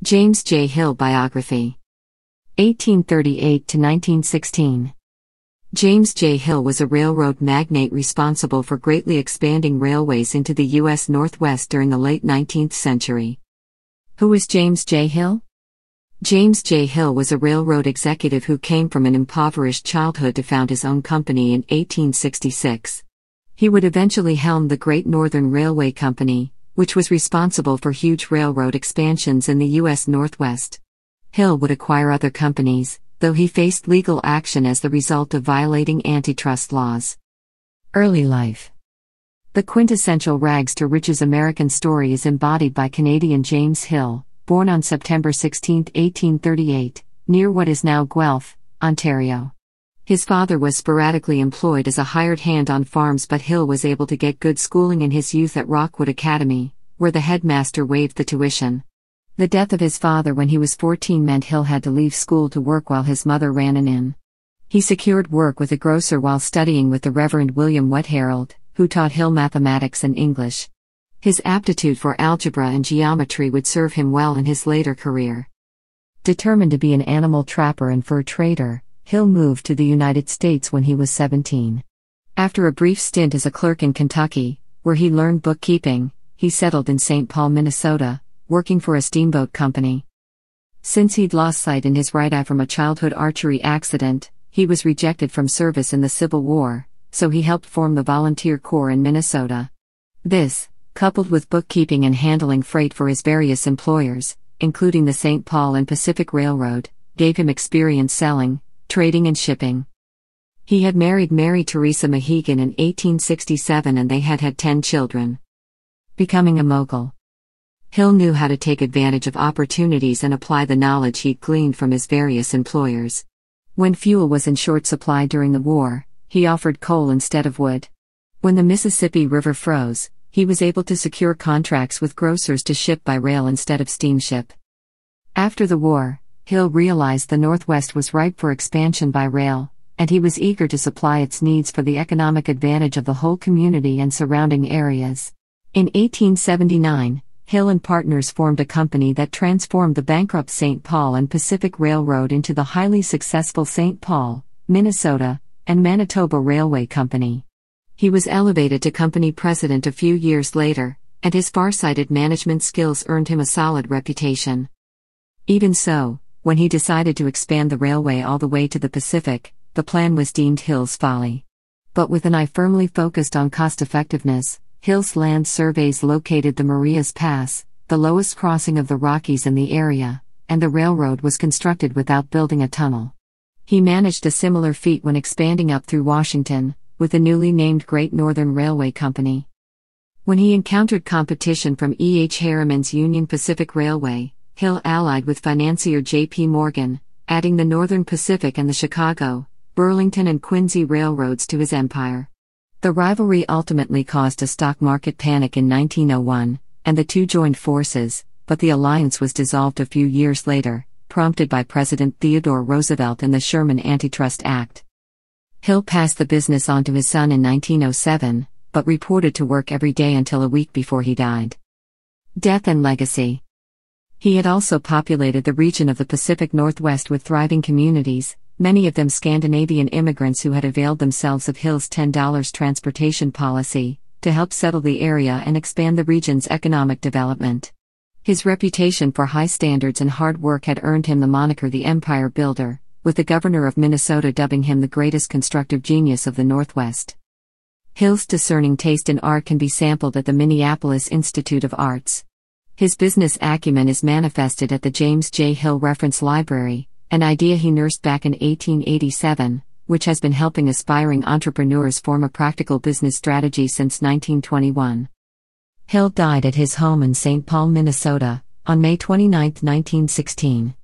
James J. Hill Biography 1838 to 1916 James J. Hill was a railroad magnate responsible for greatly expanding railways into the U.S. Northwest during the late 19th century. Who was James J. Hill? James J. Hill was a railroad executive who came from an impoverished childhood to found his own company in 1866. He would eventually helm the Great Northern Railway Company, which was responsible for huge railroad expansions in the U.S. Northwest. Hill would acquire other companies, though he faced legal action as the result of violating antitrust laws. Early life The quintessential rags to riches American story is embodied by Canadian James Hill, born on September 16, 1838, near what is now Guelph, Ontario. His father was sporadically employed as a hired hand on farms, but Hill was able to get good schooling in his youth at Rockwood Academy, where the headmaster waived the tuition. The death of his father when he was 14 meant Hill had to leave school to work while his mother ran an inn. He secured work with a grocer while studying with the Reverend William Wetherald, who taught Hill mathematics and English. His aptitude for algebra and geometry would serve him well in his later career. Determined to be an animal trapper and fur trader, Hill moved to the United States when he was 17. After a brief stint as a clerk in Kentucky, where he learned bookkeeping, he settled in St. Paul, Minnesota, working for a steamboat company. Since he'd lost sight in his right eye from a childhood archery accident, he was rejected from service in the Civil War, so he helped form the Volunteer Corps in Minnesota. This, coupled with bookkeeping and handling freight for his various employers, including the St. Paul and Pacific Railroad, gave him experience selling, trading and shipping. He had married Mary Teresa Mohegan in 1867 and they had had 10 children. Becoming a mogul. Hill knew how to take advantage of opportunities and apply the knowledge he gleaned from his various employers. When fuel was in short supply during the war, he offered coal instead of wood. When the Mississippi River froze, he was able to secure contracts with grocers to ship by rail instead of steamship. After the war, Hill realized the Northwest was ripe for expansion by rail, and he was eager to supply its needs for the economic advantage of the whole community and surrounding areas. In 1879, Hill and partners formed a company that transformed the bankrupt St. Paul and Pacific Railroad into the highly successful St. Paul, Minnesota, and Manitoba Railway Company. He was elevated to company president a few years later, and his farsighted management skills earned him a solid reputation. Even so, when he decided to expand the railway all the way to the Pacific, the plan was deemed Hill's folly. But with an eye firmly focused on cost effectiveness, Hill's land surveys located the Marias Pass, the lowest crossing of the Rockies in the area, and the railroad was constructed without building a tunnel. He managed a similar feat when expanding up through Washington, with the newly named Great Northern Railway Company. When he encountered competition from E. H. Harriman's Union Pacific Railway, Hill allied with financier J.P. Morgan, adding the Northern Pacific and the Chicago, Burlington, and Quincy railroads to his empire. The rivalry ultimately caused a stock market panic in 1901, and the two joined forces, but the alliance was dissolved a few years later, prompted by President Theodore Roosevelt and the Sherman Antitrust Act. Hill passed the business on to his son in 1907, but reported to work every day until a week before he died. Death and Legacy he had also populated the region of the Pacific Northwest with thriving communities, many of them Scandinavian immigrants who had availed themselves of Hill's $10 transportation policy to help settle the area and expand the region's economic development. His reputation for high standards and hard work had earned him the moniker the Empire Builder, with the governor of Minnesota dubbing him the greatest constructive genius of the Northwest. Hill's discerning taste in art can be sampled at the Minneapolis Institute of Arts, his business acumen is manifested at the James J. Hill Reference Library, an idea he nursed back in 1887, which has been helping aspiring entrepreneurs form a practical business strategy since 1921. Hill died at his home in St. Paul, Minnesota, on May 29, 1916.